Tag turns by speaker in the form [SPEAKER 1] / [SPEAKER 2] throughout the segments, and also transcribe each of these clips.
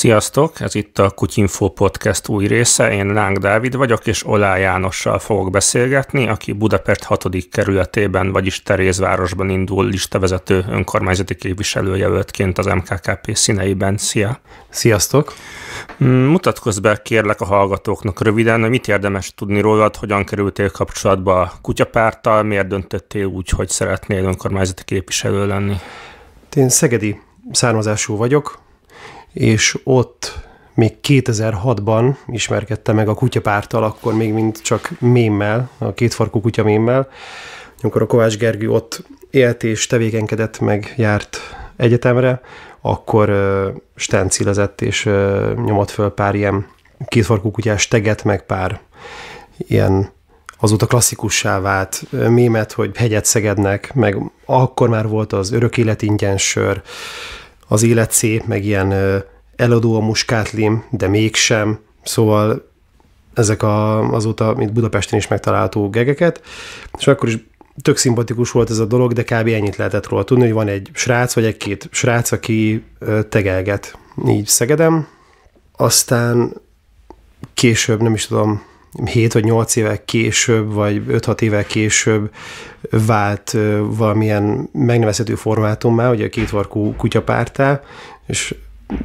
[SPEAKER 1] Sziasztok, ez itt a Kutyinfo Podcast új része, én Láng Dávid vagyok, és Olá Jánossal fogok beszélgetni, aki Budapest 6. kerületében, vagyis Terézvárosban indul listavezető önkormányzati képviselőjelöltként az MKKP színeiben. Szia! Sziasztok! Mm, mutatkozz be kérlek a hallgatóknak röviden, hogy mit érdemes tudni rólad, hogyan kerültél kapcsolatba a kutyapárttal, miért döntöttél úgy, hogy szeretnél önkormányzati képviselő lenni? Én szegedi származású vagyok, és ott
[SPEAKER 2] még 2006-ban ismerkedte meg a kutyapárttal, akkor még mind csak mémmel, a kétfarkú kutya mémmel, amikor a Kovács Gergő ott élt és tevékenykedett, meg járt egyetemre, akkor uh, stencilezett és uh, nyomott föl pár ilyen kétfarkú kutyás teget, meg pár ilyen azóta klasszikussá vált mémet, hogy hegyet szegednek, meg akkor már volt az örök élet ingyen sör, az élet szép, meg ilyen eladó a muskátlim, de mégsem, szóval ezek a, azóta, mint Budapesten is megtalálható gegeket, és akkor is tök szimpatikus volt ez a dolog, de kb. ennyit lehetett róla tudni, hogy van egy srác, vagy egy-két srác, aki tegelget így Szegedem, aztán később, nem is tudom, 7 vagy 8 évek később, vagy 5-6 évek később vált valamilyen megnevezhető formátummá, ugye a kétvarkú kutyapártá, és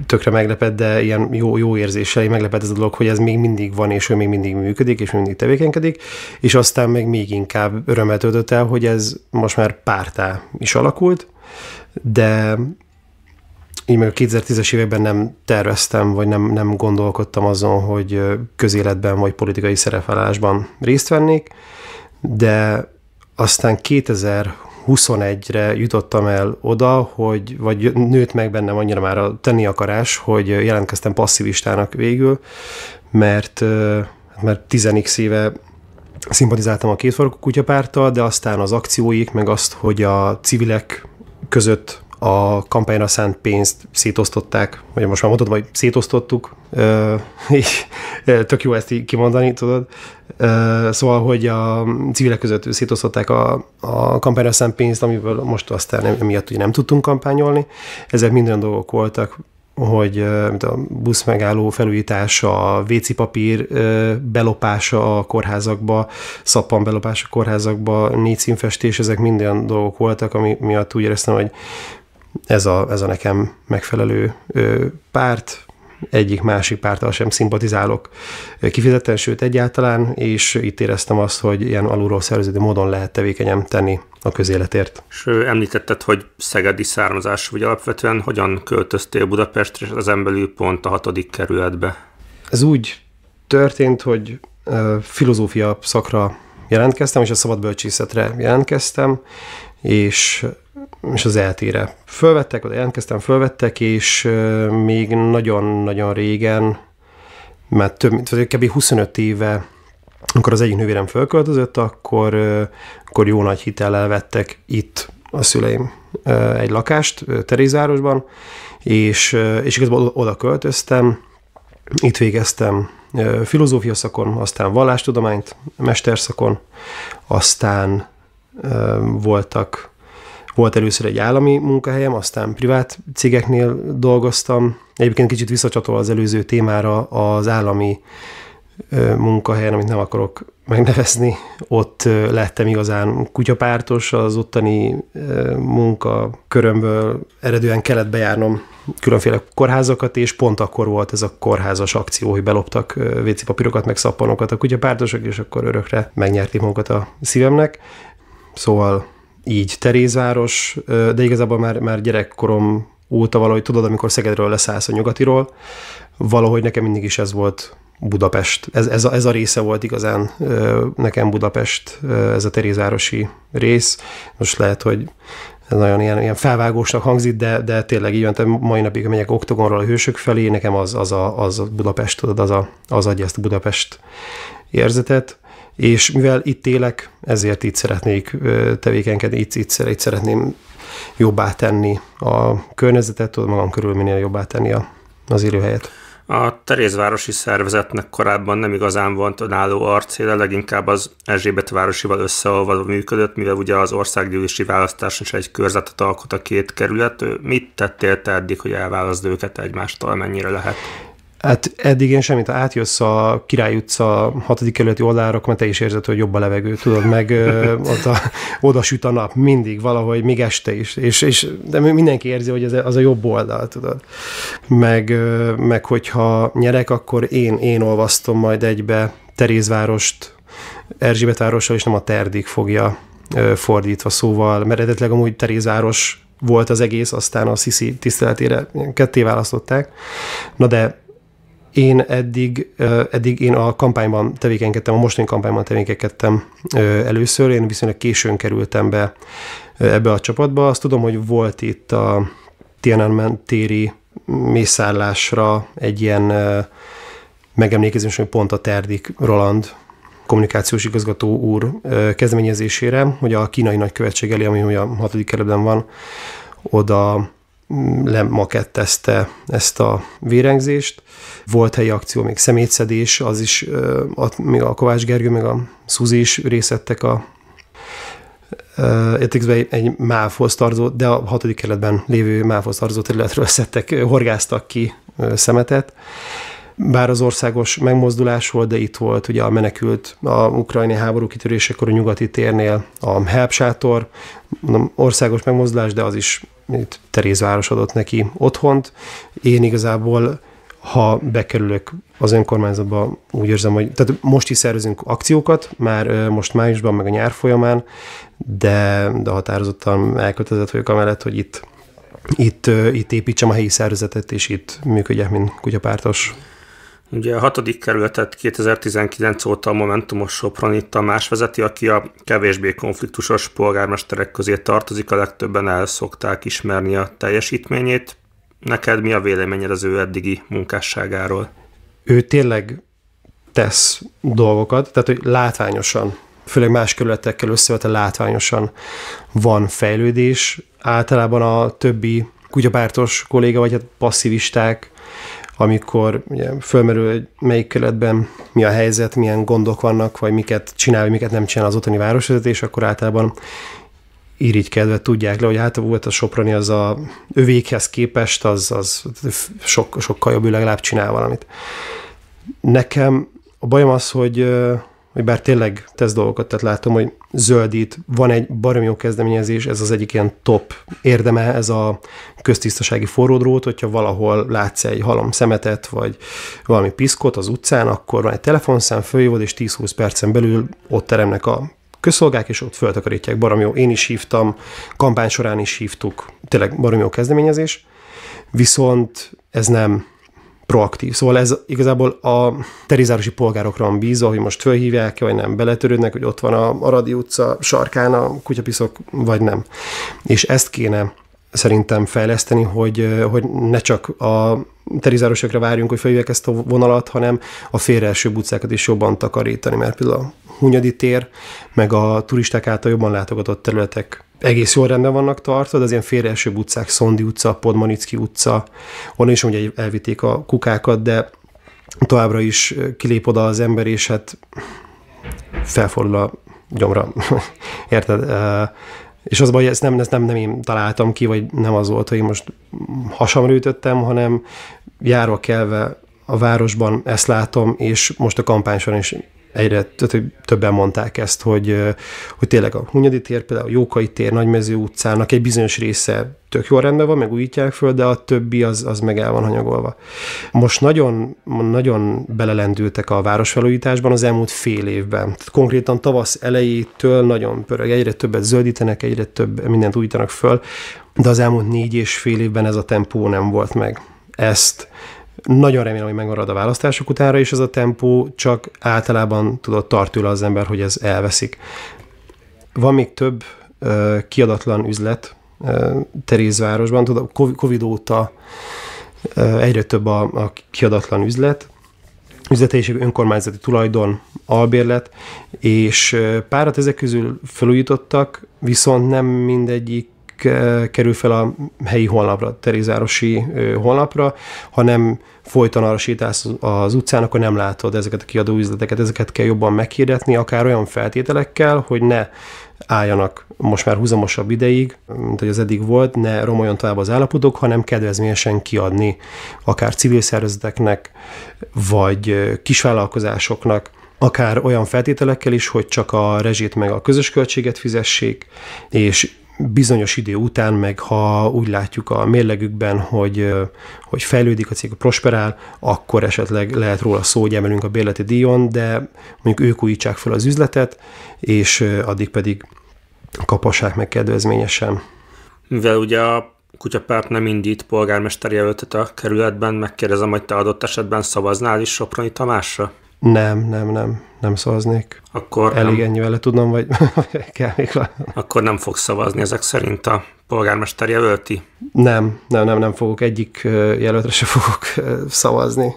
[SPEAKER 2] tökre meglepett, de ilyen jó, jó érzéssel meglepett ez a dolog, hogy ez még mindig van, és ő még mindig működik, és mindig tevékenykedik, és aztán meg még inkább örömet el, hogy ez most már pártá is alakult, de így meg a 2010-es években nem terveztem, vagy nem, nem gondolkodtam azon, hogy közéletben vagy politikai szerepvállásban részt vennék, de aztán 2021-re jutottam el oda, hogy, vagy nőtt meg bennem annyira már a tenni akarás, hogy jelentkeztem passzivistának végül, mert, mert 10 éve szimpatizáltam a kétfarkú kutyapárttal, de aztán az akcióik, meg azt, hogy a civilek között a kampányra szánt pénzt szétosztották, vagy most már mondhatom, hogy szétosztottuk, és tök jó ezt kimondani, tudod. Szóval, hogy a civilek között szétosztották a, a kampányra szánt pénzt, amiből most aztán nem, emiatt ugye nem tudtunk kampányolni. Ezek minden dolgok voltak, hogy a busz megálló felújítása, a WC papír belopása a kórházakba, szappan belopása a kórházakba, négy színfestés, ezek minden dolgok voltak, ami miatt úgy éreztem, hogy ez a, ez a nekem megfelelő párt, egyik másik pártal sem szimpatizálok kifizetten, sőt egyáltalán, és itt éreztem azt, hogy ilyen alulról szerződő módon lehet tevékenyem tenni a közéletért.
[SPEAKER 1] És említetted, hogy szegedi származás, vagy alapvetően hogyan költöztél Budapestre, és az belül pont a hatodik kerületbe?
[SPEAKER 2] Ez úgy történt, hogy filozófia szakra jelentkeztem, és a szabadbölcsészetre jelentkeztem, és és az eltére. Fölvettek, oda jelentkeztem, fölvettek, és még nagyon-nagyon régen, mert több, mint kb. 25 éve, amikor az egyik nővérem fölköltözött, akkor, akkor jó nagy hitellel vettek itt a szüleim egy lakást Terézárosban, és, és igazából oda költöztem, itt végeztem filozófia szakon, aztán vallástudományt, mesterszakon, aztán voltak volt először egy állami munkahelyem, aztán privát cégeknél dolgoztam. Egyébként kicsit visszacsatol az előző témára az állami munkahelyen, amit nem akarok megnevezni, ott lettem igazán kutyapártos, az ottani munkakörömből eredően kellett bejárnom különféle kórházakat, és pont akkor volt ez a kórházas akció, hogy beloptak WC papírokat, meg szappanokat a kutyapártosok, és akkor örökre megnyerték magukat a szívemnek. Szóval így Terézváros, de igazából már, már gyerekkorom óta valahogy tudod, amikor Szegedről leszállsz a nyugatiról, valahogy nekem mindig is ez volt Budapest. Ez, ez, a, ez a része volt igazán nekem Budapest, ez a Terézvárosi rész. Most lehet, hogy ez nagyon ilyen, ilyen felvágósnak hangzik, de, de tényleg így jöntem mai napig, megyek oktogonról a hősök felé, nekem az, az, a, az a Budapest, tudod, az, a, az adja ezt a Budapest érzetet és mivel itt élek, ezért itt szeretnék tevékenykedni, itt, itt, itt szeretném jobbá tenni a környezetet, tudom magam körül minél jobbá tenni a, az élőhelyet.
[SPEAKER 1] A Terézvárosi szervezetnek korábban nem igazán volt önálló arcéle, leginkább az Erzsébet városival összeolvadva működött, mivel ugye az országgyűlési választáson is egy körzetet alkot a két kerület. Mit tettél te eddig, hogy elválaszd őket egymástól, mennyire lehet?
[SPEAKER 2] Hát eddig én semmit, ha átjössz a Király utca hatodik kerületi oldalára, mert te is érzed, hogy jobb a levegő, tudod, meg ö, ott a, oda süt a nap, mindig valahogy, még este is, és, és de mindenki érzi, hogy ez az a jobb oldal, tudod. Meg, ö, meg hogyha nyerek, akkor én, én olvasztom majd egybe Terézvárost, Erzsébetvárossal, és nem a Terdik fogja ö, fordítva, szóval, mert eredetleg amúgy Terézváros volt az egész, aztán a Sisi tiszteletére ketté választották. Na de én eddig, eddig én a kampányban tevékenykedtem, a mostani kampányban tevékenykedtem először, én viszonylag későn kerültem be ebbe a csapatba. Azt tudom, hogy volt itt a Tiananmen téri mészárlásra egy ilyen megemlékezés, hogy pont a Terdik Roland kommunikációs igazgató úr kezdeményezésére, hogy a kínai nagykövetség elé, ami ugye a hatodik kerületben van, oda lemakettezte ezt a vérengzést. Volt helyi akció, még szemétszedés, az is, a, még a Kovács Gergő, meg a Szuzi is részettek a értékben egy mávhoz tartozó, de a hatodik keletben lévő mávhoz tartozó területről szedtek, horgáztak ki szemetet. Bár az országos megmozdulás volt, de itt volt ugye a menekült a ukrajni háború kitörésekor a nyugati térnél a Help sátor, országos megmozdulás, de az is Terézváros adott neki otthont. Én igazából ha bekerülök az önkormányzatba, úgy érzem, hogy tehát most is szervezünk akciókat, már most májusban, meg a nyár folyamán, de, de határozottan elkötelezett vagyok amellett, hogy itt, itt, itt építsem a helyi szervezetet, és itt működjek, mint kutyapártos.
[SPEAKER 1] Ugye a hatodik kerületet 2019 óta a Momentumos Sopron Tamás vezeti, aki a kevésbé konfliktusos polgármesterek közé tartozik, a legtöbben el szokták ismerni a teljesítményét. Neked mi a véleményed az ő eddigi munkásságáról? Ő tényleg tesz dolgokat, tehát hogy látványosan,
[SPEAKER 2] főleg más kerületekkel összevetve látványosan van fejlődés. Általában a többi kutyapártos kolléga, vagy hát passzivisták amikor ugye, fölmerül, hogy melyik keletben mi a helyzet, milyen gondok vannak, vagy miket csinál, vagy miket nem csinál az otthoni városvezetés, akkor általában irigykedve tudják le, hogy hát volt a Soproni az a övékhez képest, az, az sok, sokkal jobb, legalább csinál valamit. Nekem a bajom az, hogy hogy bár tényleg tesz dolgokat, tehát látom, hogy zöldít, van egy baromi jó kezdeményezés, ez az egyik ilyen top érdeme, ez a köztisztasági forródrót, hogyha valahol látsz egy halom szemetet, vagy valami piszkot az utcán, akkor van egy telefonszám, följövöd, és 10-20 percen belül ott teremnek a közszolgák, és ott föltakarítják, Baromi jó. Én is hívtam, kampány során is hívtuk, tényleg baromi jó kezdeményezés, viszont ez nem proaktív. Szóval ez igazából a terizárosi polgárokra van bízva, hogy most fölhívják, vagy nem, beletörődnek, hogy ott van a Aradi utca sarkán a kutyapiszok, vagy nem. És ezt kéne szerintem fejleszteni, hogy, hogy ne csak a terizárosokra várjunk, hogy feljöjjek ezt a vonalat, hanem a első utcákat is jobban takarítani, mert például a Hunyadi tér, meg a turisták által jobban látogatott területek egész jól rendben vannak tartva, de az ilyen első utcák, Szondi utca, Podmanicki utca, onnan is ugye elvitték a kukákat, de továbbra is kilép oda az ember, és hát felfordul a gyomra. Érted? És az baj, ezt nem, ezt nem, nem én találtam ki, vagy nem az volt, hogy most hasamra ütöttem, hanem járva kelve a városban ezt látom, és most a kampány során is egyre tehát, többen mondták ezt, hogy, hogy tényleg a Hunyadi tér, például a Jókai tér, Nagymező utcának egy bizonyos része tök jól rendben van, meg újítják föl, de a többi az, az meg el van hanyagolva. Most nagyon, nagyon belelendültek a városfelújításban az elmúlt fél évben. Tehát konkrétan tavasz elejétől nagyon pörög, egyre többet zöldítenek, egyre több mindent újítanak föl, de az elmúlt négy és fél évben ez a tempó nem volt meg. Ezt nagyon remélem, hogy megmarad a választások utára is ez a tempó, csak általában tudod tartőle az ember, hogy ez elveszik. Van még több ö, kiadatlan üzlet ö, Terézvárosban, tudod, Covid óta ö, egyre több a, a kiadatlan üzlet, üzleteliség, önkormányzati tulajdon, albérlet, és párat ezek közül felújítottak, viszont nem mindegyik kerül fel a helyi honlapra, Terézárosi honlapra, hanem folyton arra sétálsz az utcán, akkor nem látod ezeket a kiadó üzleteket ezeket kell jobban meghirdetni, akár olyan feltételekkel, hogy ne álljanak most már húzamosabb ideig, mint hogy az eddig volt, ne romoljon tovább az állapotok, hanem kedvezményesen kiadni akár civil szervezeteknek, vagy kisvállalkozásoknak, akár olyan feltételekkel is, hogy csak a rezsét meg a közös költséget fizessék, és bizonyos idő után, meg ha úgy látjuk a mérlegükben, hogy, hogy fejlődik a cég, prosperál, akkor esetleg lehet róla szó, hogy emelünk a bérleti díjon, de mondjuk ők újítsák fel az üzletet, és addig pedig kapassák meg kedvezményesen.
[SPEAKER 1] Mivel ugye a kutyapárt nem indít polgármester jelöltet a kerületben, megkérdezem, hogy te adott esetben szavaznál is Soproni Tamásra?
[SPEAKER 2] Nem, nem, nem nem szavaznék. Akkor Elég nem. ennyivel vele tudnom, vagy
[SPEAKER 1] kell még valami. Akkor nem fogsz szavazni ezek szerint a polgármester jelölti?
[SPEAKER 2] Nem, nem, nem, nem fogok. Egyik jelöltre se fogok szavazni.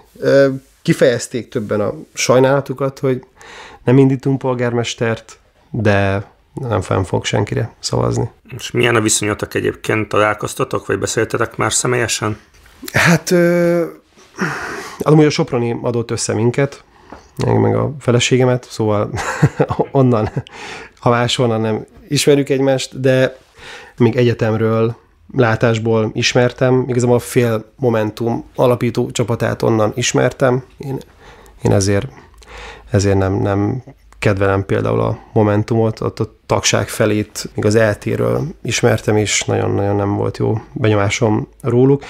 [SPEAKER 2] Kifejezték többen a sajnálatukat, hogy nem indítunk polgármestert,
[SPEAKER 1] de nem
[SPEAKER 2] fenn fog senkire szavazni.
[SPEAKER 1] És milyen a viszonyotok egyébként? Találkoztatok, vagy beszéltetek már személyesen?
[SPEAKER 2] Hát, ö, amúgy a Soproni adott össze minket, én meg a feleségemet, szóval onnan, ha máshonnan nem ismerjük egymást, de még egyetemről látásból ismertem, igazából a fél Momentum alapító csapatát onnan ismertem, én, én ezért, ezért nem, nem kedvelem például a Momentumot, ott a tagság felét még az eltéről ismertem, és nagyon-nagyon nem volt jó benyomásom róluk.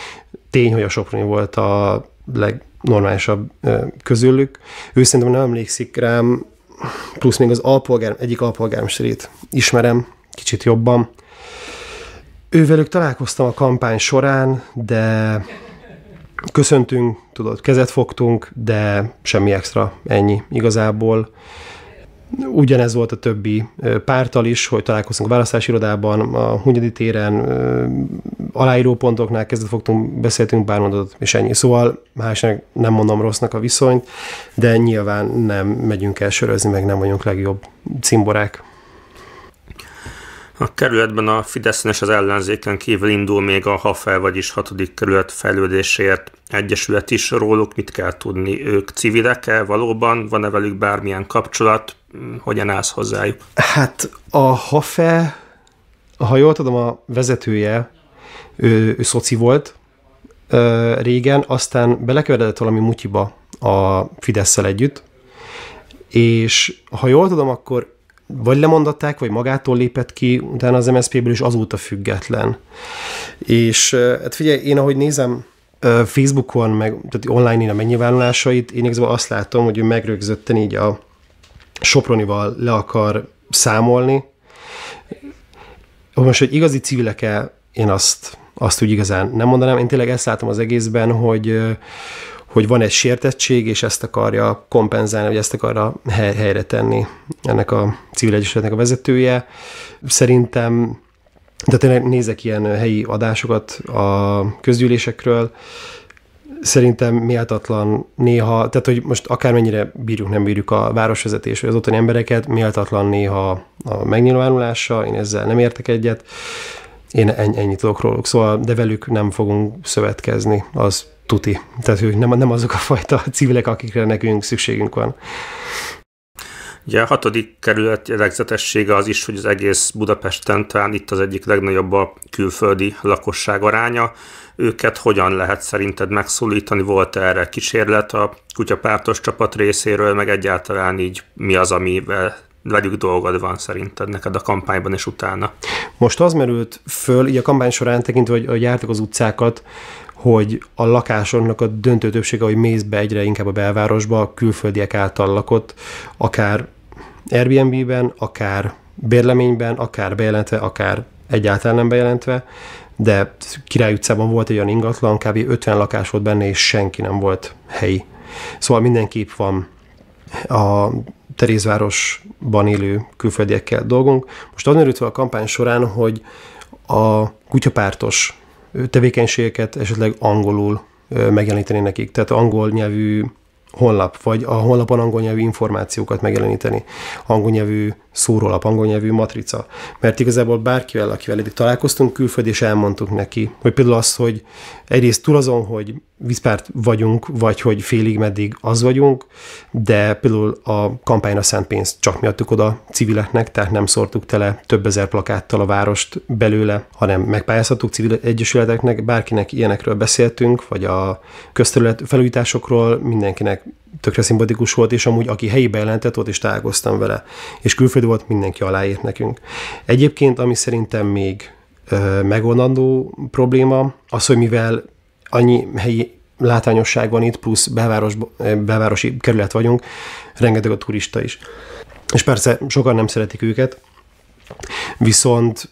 [SPEAKER 2] Tény, hogy a Soproni volt a leg, normálisabb közülük. Ő szerintem nem emlékszik rám, plusz még az alpolgár, egyik alpolgármesterét ismerem kicsit jobban. Ővelük találkoztam a kampány során, de köszöntünk, tudod, kezet fogtunk, de semmi extra, ennyi igazából. Ugyanez volt a többi pártal is, hogy találkoztunk a választási irodában, a Hunyadi téren, aláírópontoknál kezdve fogtunk, beszéltünk pár mondatot, és ennyi. Szóval másnak nem mondom rossznak a viszonyt, de nyilván nem megyünk el sörözni, meg nem vagyunk legjobb cimborák.
[SPEAKER 1] A kerületben a Fideszen és az ellenzéken kívül indul még a HAFEL, vagyis hatodik kerület fejlődésért egyesület is. Róluk mit kell tudni? Ők civilek-e valóban? Van-e velük bármilyen kapcsolat? hogyan állsz hozzájuk?
[SPEAKER 2] Hát a Hafe, ha jól tudom, a vezetője, ő, ő szoci volt ö, régen, aztán belekeveredett valami mutyiba a fidesz együtt, és ha jól tudom, akkor vagy lemondatták, vagy magától lépett ki, utána az MSZP-ből is azóta független. És hát figyelj, én ahogy nézem Facebookon, meg tehát online a megnyilvánulásait, én igazából azt látom, hogy ő megrögzötten így a, Sopronival le akar számolni. Most, hogy igazi civileke, én azt, azt úgy igazán nem mondanám. Én tényleg ezt látom az egészben, hogy, hogy van egy sértettség, és ezt akarja kompenzálni, vagy ezt akarja hely, helyre tenni ennek a civil egyesületnek a vezetője. Szerintem, de tényleg nézek ilyen helyi adásokat a közgyűlésekről, szerintem méltatlan néha, tehát hogy most akármennyire bírjuk, nem bírjuk a városvezetés, vagy az otthoni embereket, méltatlan néha a megnyilvánulása, én ezzel nem értek egyet, én ennyit tudok róluk, szóval, de velük nem fogunk szövetkezni, az tuti. Tehát ők nem, nem azok a fajta civilek, akikre nekünk szükségünk van.
[SPEAKER 1] Ugye a hatodik kerület jellegzetessége az is, hogy az egész Budapesten talán itt az egyik legnagyobb a külföldi lakosság aránya. Őket hogyan lehet szerinted megszólítani? Volt -e erre kísérlet a kutyapártos csapat részéről, meg egyáltalán így mi az, amivel velük dolgod van szerinted neked a kampányban és utána?
[SPEAKER 2] Most az merült föl, így a kampány során tekintve, hogy, hogy jártak az utcákat, hogy a lakásoknak a döntő többsége, hogy mész be egyre inkább a belvárosba, a külföldiek által lakott, akár Airbnb-ben, akár bérleményben, akár bejelentve, akár egyáltalán nem bejelentve, de Király utcában volt egy olyan ingatlan, kb. 50 lakás volt benne, és senki nem volt helyi. Szóval mindenképp van a Terézvárosban élő külföldiekkel dolgunk. Most az derült a kampány során, hogy a kutyapártos tevékenységeket esetleg angolul megjeleníteni nekik. Tehát angol nyelvű honlap, vagy a honlapon angol nyelvű információkat megjeleníteni, angol nyelvű szórólap, angol nyelvű matrica. Mert igazából bárkivel, akivel eddig találkoztunk, külföld, és elmondtuk neki, hogy például az, hogy egyrészt túl azon, hogy vízpárt vagyunk, vagy hogy félig meddig az vagyunk, de például a kampányra szánt pénzt csak mi adtuk oda civileknek, tehát nem szortuk tele több ezer plakáttal a várost belőle, hanem megpályáztattuk civil egyesületeknek, bárkinek ilyenekről beszéltünk, vagy a közterület felújításokról mindenkinek tökre szimpatikus volt, és amúgy aki helyi bejelentett volt, és találkoztam vele, és külföldi volt, mindenki aláírt nekünk. Egyébként, ami szerintem még megoldandó probléma, az, hogy mivel annyi helyi látványosság van itt, plusz beváros, eh, bevárosi kerület vagyunk, rengeteg a turista is. És persze sokan nem szeretik őket, viszont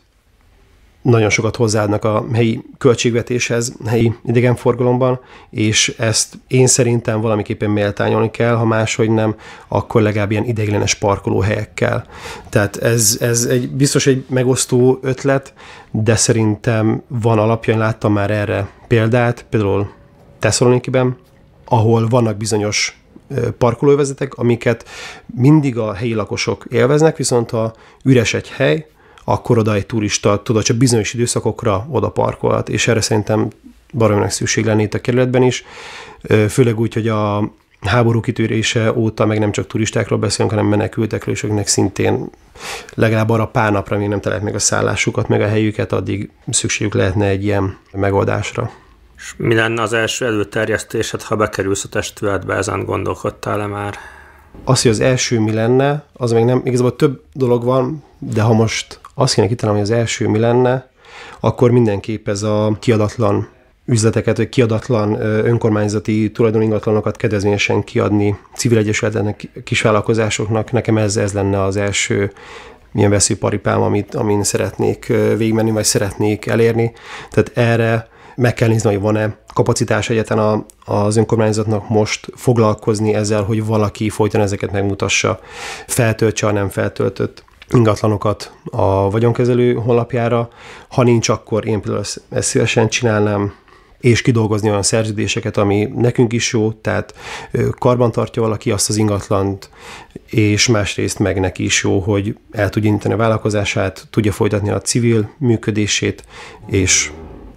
[SPEAKER 2] nagyon sokat hozzáadnak a helyi költségvetéshez, helyi idegenforgalomban, és ezt én szerintem valamiképpen méltányolni kell, ha máshogy nem, akkor legalább ilyen ideiglenes parkolóhelyekkel. Tehát ez, ez egy, biztos egy megosztó ötlet, de szerintem van alapja, én láttam már erre példát, például Tesszalonikiben, ahol vannak bizonyos parkolóvezetek, amiket mindig a helyi lakosok élveznek, viszont ha üres egy hely, akkor oda egy turista, tudod, csak bizonyos időszakokra oda parkolhat, és erre szerintem baromnak szükség lenne itt a kerületben is, főleg úgy, hogy a háború kitörése óta meg nem csak turistákról beszélünk, hanem menekültekről, és akiknek szintén legalább arra pár napra még nem talált meg a szállásukat, meg a helyüket, addig szükségük lehetne egy ilyen megoldásra.
[SPEAKER 1] És mi lenne az első előterjesztésed, ha bekerülsz a testületbe, ezen gondolkodtál-e már?
[SPEAKER 2] Az, hogy az első mi lenne, az még nem, igazából több dolog van, de ha most azt kéne kitalálni, hogy az első mi lenne, akkor mindenképp ez a kiadatlan üzleteket, vagy kiadatlan önkormányzati tulajdoningatlanokat kedvezményesen kiadni civil egyesületeknek, kisvállalkozásoknak. Nekem ez, ez lenne az első milyen veszélyparipám, amit, amin szeretnék végigmenni, vagy szeretnék elérni. Tehát erre meg kell nézni, hogy van-e kapacitás egyetlen a, az önkormányzatnak most foglalkozni ezzel, hogy valaki folyton ezeket megmutassa, feltöltse ha nem feltöltött ingatlanokat a vagyonkezelő honlapjára. Ha nincs, akkor én például ezt szívesen csinálnám, és kidolgozni olyan szerződéseket, ami nekünk is jó, tehát karbantartja valaki azt az ingatlant, és másrészt meg neki is jó, hogy el tudja indítani a vállalkozását, tudja folytatni a civil működését, és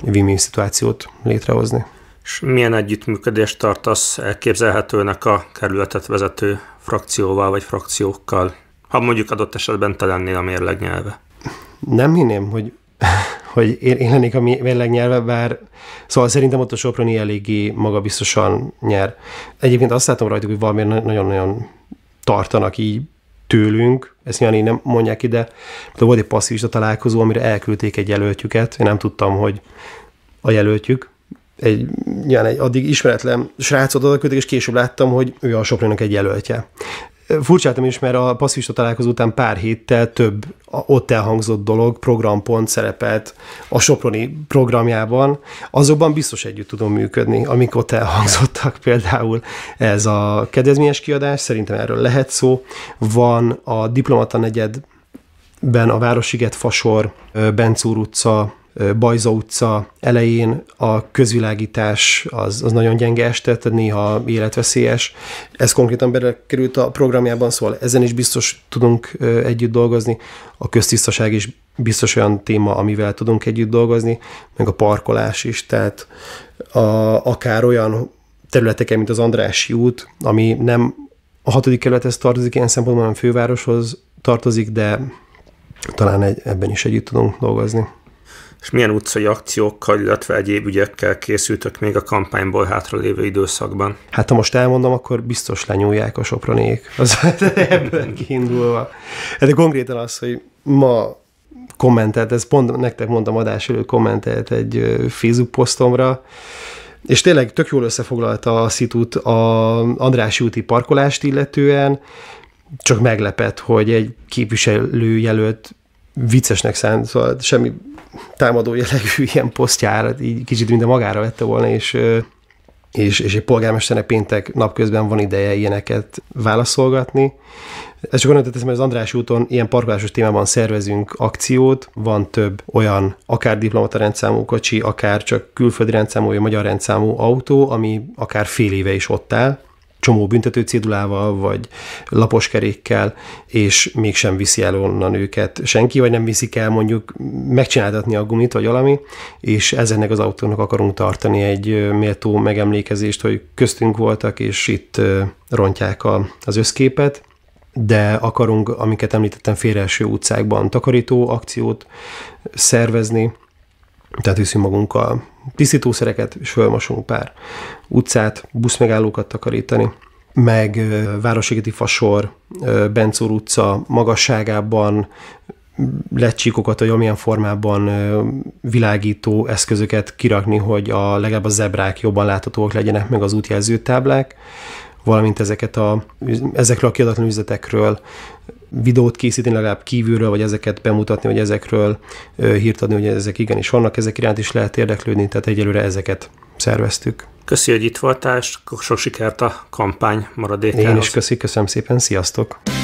[SPEAKER 2] vimi szituációt létrehozni.
[SPEAKER 1] És milyen együttműködést tartasz elképzelhetőnek a kerületet vezető frakcióval vagy frakciókkal? ha mondjuk adott esetben te lennél a mérlegnyelve,
[SPEAKER 2] Nem hinném, hogy, hogy én lennék a mérlegnyelve bár szóval szerintem ott a Soproni eléggé magabiztosan nyer. Egyébként azt látom rajtuk, hogy valamiért nagyon-nagyon tartanak így tőlünk, ezt nyilván én nem mondják ide, de volt egy passzivista találkozó, amire elküldték egy jelöltjüket, én nem tudtam, hogy a jelöltjük, egy, nyilván egy addig ismeretlen srácot oda küldték, és később láttam, hogy ő a Sopronnak egy jelöltje. Furcsáltam is, mert a passzista találkozó után pár héttel több ott elhangzott dolog, programpont szerepelt a Soproni programjában, azokban biztos együtt tudom működni, amik ott elhangzottak, például ez a kedvezményes kiadás, szerintem erről lehet szó, van a Diplomata negyedben a Városiget Fasor, Bencúr utca, Bajza utca elején a közvilágítás az, az nagyon gyenge este, tehát néha életveszélyes. Ez konkrétan belekerült a programjában, szóval ezen is biztos tudunk együtt dolgozni. A köztisztaság is biztos olyan téma, amivel tudunk együtt dolgozni, meg a parkolás is, tehát a, akár olyan területeken, mint az Andrássy út, ami nem a hatodik kerülethez tartozik, ilyen szempontból nem fővároshoz tartozik, de talán egy, ebben is együtt tudunk dolgozni
[SPEAKER 1] és milyen utcai akciókkal, illetve egyéb ügyekkel készültök még a kampányból hátralévő időszakban?
[SPEAKER 2] Hát ha most elmondom, akkor biztos lenyúlják a soproniék. Az
[SPEAKER 1] ebből kiindulva. Hát konkrétan az,
[SPEAKER 2] hogy ma kommentelt, ez pont nektek mondtam adás elő, kommentelt egy Facebook posztomra, és tényleg tök jól összefoglalta a szitut a Andrási úti parkolást illetően, csak meglepett, hogy egy képviselőjelölt viccesnek szánt, szóval semmi támadó jellegű ilyen posztjára, hát így kicsit minden magára vette volna, és, és, és egy polgármesternek péntek napközben van ideje ilyeneket válaszolgatni. Ez csak gondolatot teszem, mert az András úton ilyen parkolásos témában szervezünk akciót, van több olyan, akár diplomata rendszámú kocsi, akár csak külföldi rendszámú, vagy magyar rendszámú autó, ami akár fél éve is ott áll, csomó büntető cédulával, vagy laposkerékkel, és mégsem viszi el onnan őket senki, vagy nem viszik el mondjuk megcsináltatni a gumit, vagy valami, és ezennek az autónak akarunk tartani egy méltó megemlékezést, hogy köztünk voltak, és itt rontják a, az összképet de akarunk, amiket említettem, félreelső utcákban takarító akciót szervezni, tehát viszünk magunkkal tisztítószereket, és fölmosunk pár utcát, buszmegállókat takarítani meg Városigeti Fasor, Bencúr utca magasságában lecsíkokat, vagy amilyen formában világító eszközöket kirakni, hogy a, legalább a zebrák jobban láthatóak legyenek, meg az útjelzőtáblák, valamint ezeket a, ezekről a kiadatlan üzletekről videót készíteni legalább kívülről, vagy ezeket bemutatni, vagy ezekről hírt adni, hogy ezek igenis vannak, ezek iránt is lehet érdeklődni, tehát egyelőre ezeket szerveztük.
[SPEAKER 1] Köszi, hogy itt voltál, és sok sikert a kampány maradékához. Én is
[SPEAKER 2] köszi, köszönöm szépen, sziasztok!